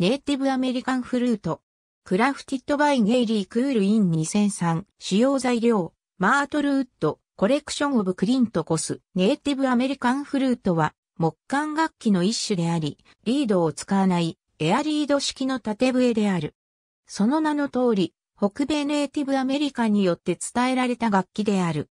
ネイティブアメリカンフルート。クラフティットバイゲイリークールイン2003。使用材料。マートルウッド。コレクションオブクリントコス。ネイティブアメリカンフルートは木管楽器の一種であり、リードを使わないエアリード式の縦笛である。その名の通り、北米ネイティブアメリカによって伝えられた楽器である。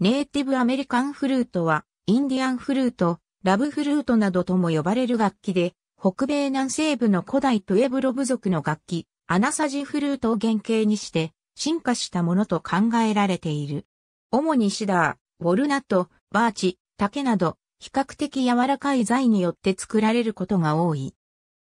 ネイティブアメリカンフルートは、インディアンフルート、ラブフルートなどとも呼ばれる楽器で、北米南西部の古代プエブロ部族の楽器、アナサジフルートを原型にして進化したものと考えられている。主にシダー、ウォルナット、バーチ、竹など、比較的柔らかい材によって作られることが多い。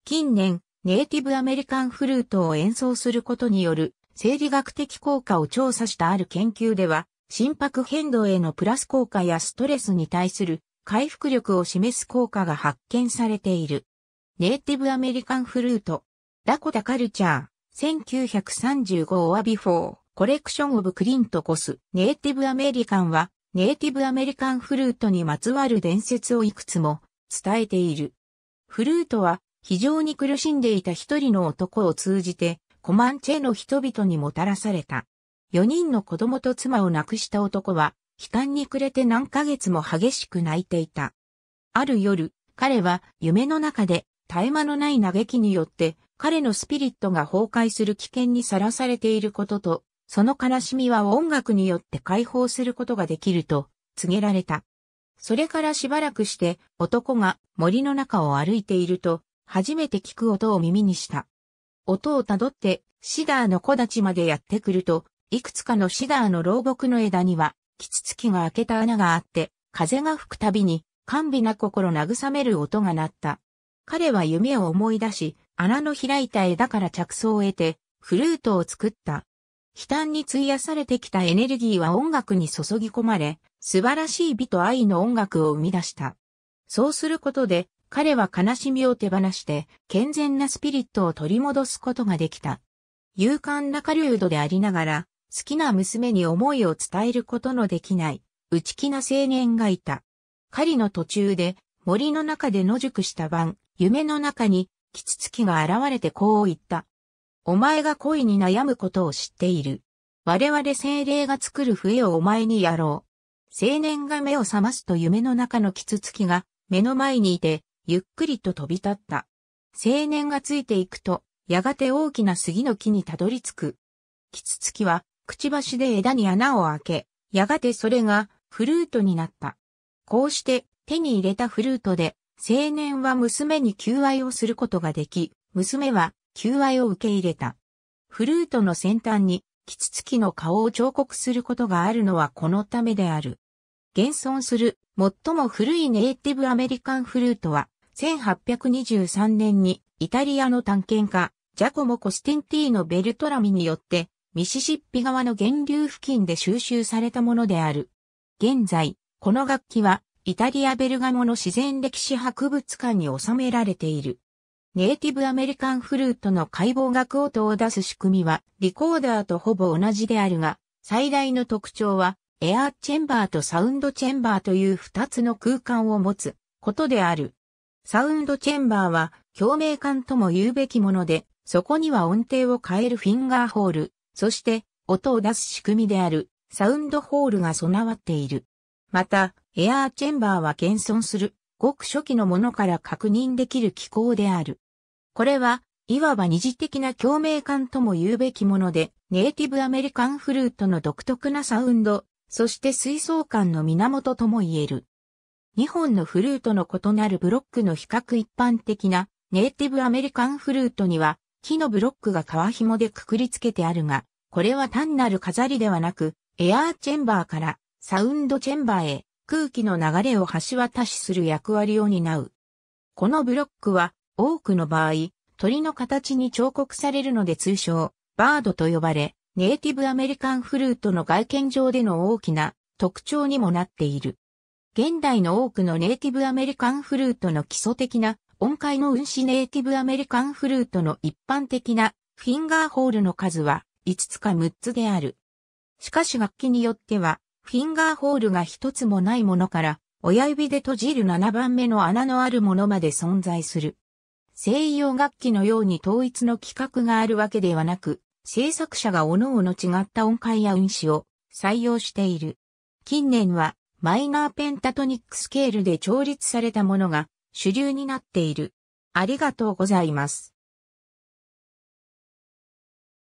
近年、ネイティブアメリカンフルートを演奏することによる生理学的効果を調査したある研究では、心拍変動へのプラス効果やストレスに対する回復力を示す効果が発見されている。ネイティブアメリカンフルート、ダコタカルチャー、1935オアビフォー、コレクションオブクリントコス、ネイティブアメリカンは、ネイティブアメリカンフルートにまつわる伝説をいくつも伝えている。フルートは非常に苦しんでいた一人の男を通じてコマンチェの人々にもたらされた。四人の子供と妻を亡くした男は悲観に暮れて何ヶ月も激しく泣いていた。ある夜、彼は夢の中で絶え間のない嘆きによって、彼のスピリットが崩壊する危険にさらされていることと、その悲しみは音楽によって解放することができると告げられた。それからしばらくして男が森の中を歩いていると、初めて聞く音を耳にした。音をたどってシダーの木立までやってくると、いくつかのシダーの老木の枝には、キツツキが開けた穴があって、風が吹くたびに、甘美な心慰める音が鳴った。彼は夢を思い出し、穴の開いた枝から着想を得て、フルートを作った。悲嘆に費やされてきたエネルギーは音楽に注ぎ込まれ、素晴らしい美と愛の音楽を生み出した。そうすることで、彼は悲しみを手放して、健全なスピリットを取り戻すことができた。勇敢な狩人でありながら、好きな娘に思いを伝えることのできない、内気な青年がいた。狩りの途中で、森の中で野宿した晩、夢の中に、キツツキが現れてこう言った。お前が恋に悩むことを知っている。我々精霊が作る笛をお前にやろう。青年が目を覚ますと夢の中のキツツキが目の前にいて、ゆっくりと飛び立った。青年がついていくと、やがて大きな杉の木にたどり着く。キツツキは、くちばしで枝に穴を開け、やがてそれがフルートになった。こうして手に入れたフルートで、青年は娘に求愛をすることができ、娘は求愛を受け入れた。フルートの先端に、キツツキの顔を彫刻することがあるのはこのためである。現存する最も古いネイティブアメリカンフルートは、1823年にイタリアの探検家、ジャコモ・コスティンティーノ・ベルトラミによって、ミシシッピ川の源流付近で収集されたものである。現在、この楽器はイタリア・ベルガモの自然歴史博物館に収められている。ネイティブアメリカンフルートの解剖学音を出す仕組みは、リコーダーとほぼ同じであるが、最大の特徴は、エアーチェンバーとサウンドチェンバーという二つの空間を持つことである。サウンドチェンバーは、共鳴感とも言うべきもので、そこには音程を変えるフィンガーホール、そして音を出す仕組みであるサウンドホールが備わっている。また、エアーチェンバーは現存する、ごく初期のものから確認できる機構である。これは、いわば二次的な共鳴感とも言うべきもので、ネイティブアメリカンフルートの独特なサウンド、そして水槽感の源とも言える。2本のフルートの異なるブロックの比較一般的なネイティブアメリカンフルートには木のブロックが皮紐でくくりつけてあるが、これは単なる飾りではなく、エアーチェンバーからサウンドチェンバーへ空気の流れを橋渡しする役割を担う。このブロックは多くの場合、鳥の形に彫刻されるので通称、バードと呼ばれ、ネイティブアメリカンフルートの外見上での大きな特徴にもなっている。現代の多くのネイティブアメリカンフルートの基礎的な音階の運指ネイティブアメリカンフルートの一般的なフィンガーホールの数は5つか6つである。しかし楽器によってはフィンガーホールが一つもないものから、親指で閉じる7番目の穴のあるものまで存在する。西洋楽器のように統一の規格があるわけではなく、制作者が各々違った音階や運指を採用している。近年はマイナーペンタトニックスケールで調律されたものが主流になっている。ありがとうございます。